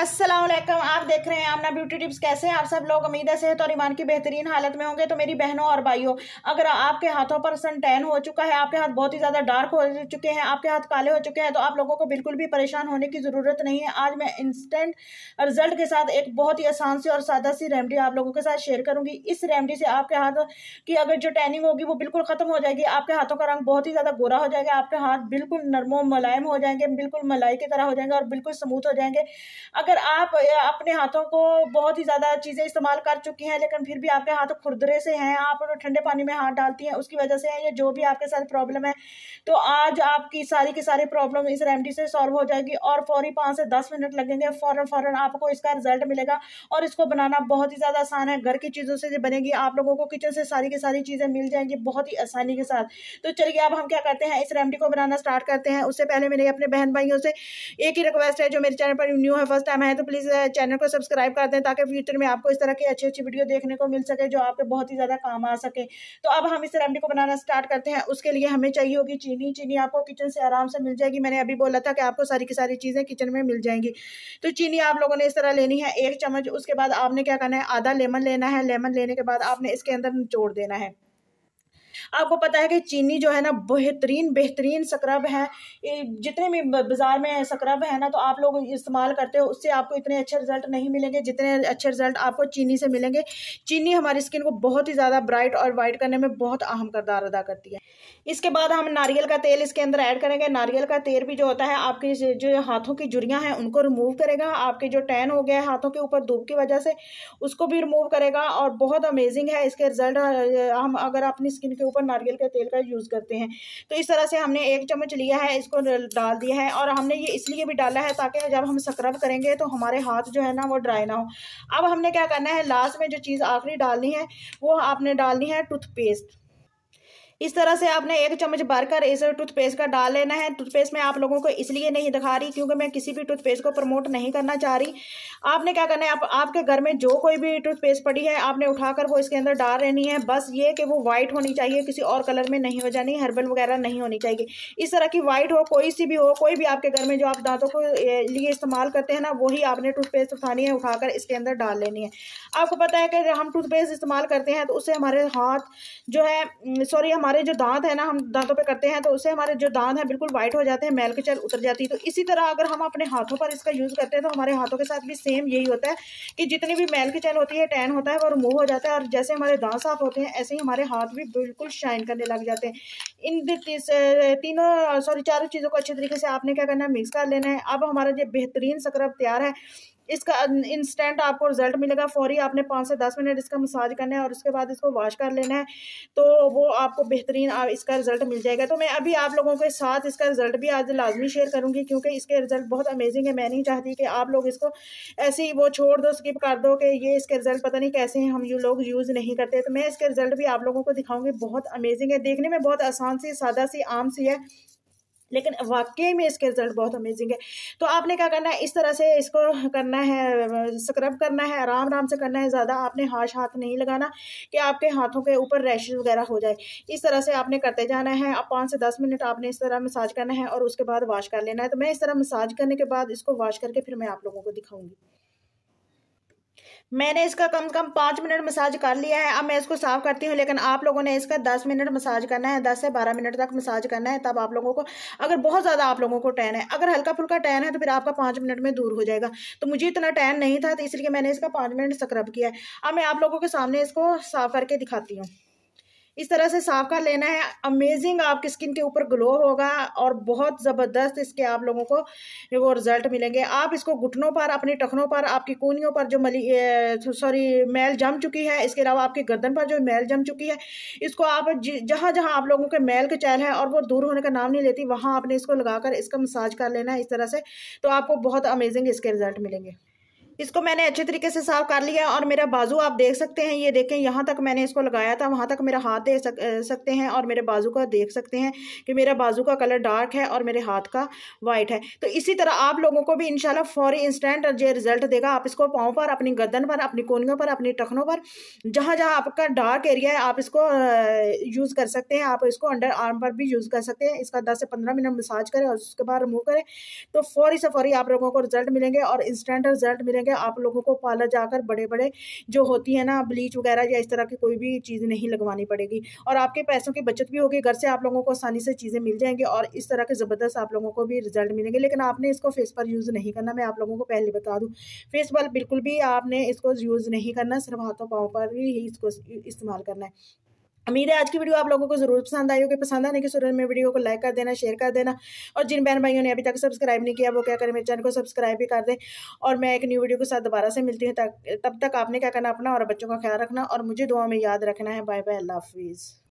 असलम आप देख रहे हैं आमना ब्यूटी टिप्स कैसे हैं आप सब लोग उम्मीद है सेहत और ईमान की बेहतरीन हालत में होंगे तो मेरी बहनों और भाइयों अगर आपके हाथों पर सन टैन हो चुका है आपके हाथ बहुत ही ज़्यादा डार्क हो चुके हैं आपके हाथ काले हो चुके हैं तो आप लोगों को बिल्कुल भी परेशान होने की ज़रूरत नहीं है आज मैं इंस्टेंट रिजल्ट के साथ एक बहुत ही आसान सी और सादा सी रेमडी आप लोगों के साथ शेयर करूँगी इस रेमडी से आपके हाथ की अगर जो टैनिंग होगी वो बिल्कुल ख़त्म हो जाएगी आपके हाथों का रंग बहुत ही ज़्यादा गोरा हो जाएगा आपके हाथ बिल्कुल नरमो मुलायम हो जाएंगे बिल्कुल मलाई की तरह हो जाएंगे और बिल्कुल स्मूथ हो जाएंगे अगर आप अपने हाथों को बहुत ही ज़्यादा चीज़ें इस्तेमाल कर चुकी हैं लेकिन फिर भी आपके हाथ खुरदरे से हैं आप ठंडे पानी में हाथ डालती हैं उसकी वजह से है या जो भी आपके साथ प्रॉब्लम है तो आज आपकी सारी की सारी प्रॉब्लम इस रेमडी से सॉल्व हो जाएगी और फौरी पाँच से दस मिनट लगेंगे फ़ौरन फ़ौर आपको इसका रिजल्ट मिलेगा और इसको बनाना बहुत ही ज़्यादा आसान है घर की चीज़ों से बनेगी आप लोगों को किचन से सारी की सारी चीज़ें मिल जाएंगी बहुत ही आसानी के साथ तो चलिए अब हम क्या करते हैं इस रेमडी को बनाना स्टार्ट करते हैं उससे पहले मेरे अपने बहन भाइयों से एक ही रिक्वेस्ट है जो मेरे चैनल पर न्यू है फर्स्ट टाइम है तो प्लीज़ चैनल uh, को सब्सक्राइब कर दें ताकि फ्यूचर में आपको इस तरह की अच्छी अच्छी वीडियो देखने को मिल सके जो आपके बहुत ही ज़्यादा काम आ सके तो अब हम इस रेमडी को बनाना स्टार्ट करते हैं उसके लिए हमें चाहिए होगी चीनी चीनी आपको किचन से आराम से मिल जाएगी मैंने अभी बोला था कि आपको सारी की सारी चीज़ें किचन में मिल जाएंगी तो चीनी आप लोगों ने इस तरह लेनी है एक चम्मच उसके बाद आपने क्या करना है आधा लेमन लेना है लेमन लेने के बाद आपने इसके अंदर निचोड़ देना है आपको पता है कि चीनी जो है ना बेहतरीन बेहतरीन स्क्रब है जितने भी बाज़ार में स्क्रब है ना तो आप लोग इस्तेमाल करते हो उससे आपको इतने अच्छे रिजल्ट नहीं मिलेंगे जितने अच्छे रिजल्ट आपको चीनी से मिलेंगे चीनी हमारी स्किन को बहुत ही ज़्यादा ब्राइट और वाइट करने में बहुत अहम करदार अदा करती है इसके बाद हम नारियल का तेल इसके अंदर ऐड करेंगे नारियल का तेल भी जो होता है आपके जो हाथों की जुड़ियाँ हैं उनको रिमूव करेगा आपके जो टैन हो गया है हाथों के ऊपर धूप की वजह से उसको भी रिमूव करेगा और बहुत अमेजिंग है इसके रिजल्ट हम अगर अपनी स्किन के ऊपर नारियल के तेल का यूज़ करते हैं तो इस तरह से हमने एक चम्मच लिया है इसको डाल दिया है और हमने ये इसलिए भी डाला है ताकि जब हम स्क्रब करेंगे तो हमारे हाथ जो है ना वो ड्राई ना हो अब हमने क्या करना है लास्ट में जो चीज़ आखिरी डालनी है वो आपने डालनी है टूथपेस्ट इस तरह से आपने एक चम्मच भरकर इस टूथपेस्ट का डाल लेना है टूथपेस्ट में आप लोगों को इसलिए नहीं दिखा रही क्योंकि मैं किसी भी टूथपेस्ट को प्रमोट नहीं करना चाह रही आपने क्या करना है आप आपके घर में जो कोई भी टूथपेस्ट पड़ी है आपने उठाकर वो इसके अंदर डाल लेनी है बस ये कि वो व्हाइट होनी चाहिए किसी और कलर में नहीं हो जानी हर्बल वगैरह नहीं होनी चाहिए इस तरह की वाइट हो कोई सी भी हो कोई भी आपके घर में जो आप दांतों को लिए इस्तेमाल करते हैं ना वही आपने टूथपेस्ट उठानी है उठाकर इसके अंदर डाल लेनी है आपको पता है कि हम टूथपेस्ट इस्तेमाल करते हैं तो उससे हमारे हाथ जो है सॉरी हम हमारे जो दांत है ना हम दांतों पे करते हैं तो उससे हमारे जो दांत हैं बिल्कुल वाइट हो जाते हैं मैल के चल उतर जाती है तो इसी तरह अगर हम अपने हाथों पर इसका यूज़ करते हैं तो हमारे हाथों के साथ भी सेम यही होता है कि जितनी भी मैल की चल होती है टैन होता है वो रिमूव हो जाता है और जैसे हमारे दांत साफ होते हैं ऐसे ही हमारे हाथ भी बिल्कुल शाइन करने लग जाते हैं इन तीनों सॉरी चारों चीज़ों को अच्छे तरीके से आपने क्या करना है मिक्स कर लेना है अब हमारा जो बेहतरीन स्क्रब तैयार है इसका इंस्टेंट आपको रिजल्ट मिलेगा फौरी आपने पाँच से दस मिनट इसका मसाज करना है और उसके बाद इसको वॉश कर लेना है तो वो आपको बेहतरीन आप इसका रिजल्ट मिल जाएगा तो मैं अभी आप लोगों के साथ इसका रिजल्ट भी आज लाजमी शेयर करूँगी क्योंकि इसके रिजल्ट बहुत अमेजिंग है मैं नहीं चाहती कि आप लोग इसको ऐसे ही वो छोड़ दो स्किप कर दो कि ये इसके रिजल्ट पता नहीं कैसे हैं हम यू लोग यूज़ नहीं करते तो मैं इसके रिजल्ट भी आप लोगों को दिखाऊंगी बहुत अमेजिंग है देखने में बहुत आसान सी सादा सी आम सी है लेकिन वाकई में इसके रिजल्ट बहुत अमेजिंग है तो आपने क्या करना है इस तरह से इसको करना है स्क्रब करना है आराम आराम से करना है ज़्यादा आपने हाश हाथ नहीं लगाना कि आपके हाथों के ऊपर रैशेज वगैरह हो जाए इस तरह से आपने करते जाना है अब पाँच से दस मिनट आपने इस तरह मसाज करना है और उसके बाद वाश कर लेना है तो मैं इस तरह मसाज करने के बाद इसको वाश करके फिर मैं आप लोगों को दिखाऊँगी मैंने इसका कम से कम पाँच मिनट मसाज कर लिया है अब मैं इसको साफ़ करती हूँ लेकिन आप लोगों ने इसका दस मिनट मसाज करना है दस से बारह मिनट तक मसाज करना है तब आप लोगों को अगर बहुत ज़्यादा आप लोगों को टैन है अगर हल्का फुल्का टैन है तो फिर आपका पाँच मिनट में दूर हो जाएगा तो मुझे इतना टैन नहीं था तो इसलिए मैंने इसका पाँच मिनट स्क्रब किया है अब मैं आप लोगों के सामने इसको साफ़ करके दिखाती हूँ इस तरह से साफ कर लेना है अमेजिंग आपकी स्किन के ऊपर ग्लो होगा और बहुत ज़बरदस्त इसके आप लोगों को वो रिजल्ट मिलेंगे आप इसको घुटनों पर अपनी टखनों पर आपकी कूनियों पर जो मली सॉरी मैल जम चुकी है इसके अलावा आपके गर्दन पर जो मैल जम चुकी है इसको आप जहाँ जहाँ आप लोगों के मैल के चैल है और वो दूर होने का नाम नहीं लेती वहाँ आपने इसको लगा इसका मसाज कर लेना है इस तरह से तो आपको बहुत अमेजिंग इसके रिजल्ट मिलेंगे इसको मैंने अच्छे तरीके से साफ कर लिया और मेरा बाजू आप देख सकते हैं ये देखें यहाँ तक मैंने इसको लगाया था वहाँ तक मेरा हाथ दे सक, सकते हैं और मेरे बाजू का देख सकते हैं कि मेरा बाजू का कलर डार्क है और मेरे हाथ का वाइट है तो इसी तरह आप लोगों को भी इनशाला फौरी इंस्टेंट ये रिजल्ट देगा आप इसको पाँव पर अपनी गर्दन पर अपनी कोनियों पर अपनी टखनों पर जहाँ जहाँ आपका डार्क एरिया है आप इसको यूज़ कर सकते हैं आप इसको अंडर आर्म पर भी यूज़ कर सकते हैं इसका दस से पंद्रह मिनट मसाज करें और उसके बाद रिमूव करें तो फौरी से फौरी आप लोगों को रिजल्ट मिलेंगे और इंस्टेंट रिजल्ट मिलेंगे है आप लोगों को पार्लर जाकर बड़े बड़े जो होती है ना ब्लीच वगैरह या इस तरह की कोई भी चीज़ नहीं लगवानी पड़ेगी और आपके पैसों की बचत भी होगी घर से आप लोगों को आसानी से चीज़ें मिल जाएंगी और इस तरह के ज़बरदस्त आप लोगों को भी रिजल्ट मिलेंगे लेकिन आपने इसको फेस पर यूज़ नहीं करना मैं आप लोगों को पहले बता दूँ फेस पर बिल्कुल भी आपने इसको यूज़ नहीं करना सिर्फ हाथों पाँव पर ही इसको इस्तेमाल करना है उम्मीद है आज की वीडियो आप लोगों को जरूर पसंद आई होगी पसंद आने की सूरत में वीडियो को लाइक कर देना शेयर कर देना और जिन बहन भाइयों ने अभी तक सब्सक्राइब नहीं किया वो क्या करें मेरे चैनल को सब्सक्राइब भी कर दें और मैं एक न्यू वीडियो के साथ दोबारा से मिलती हूँ तब तक आपने क्या करना अपना और बच्चों का ख्याल रखना और मुझे दुआ में याद रखना है बाय बाय अल्लाह हाफिज़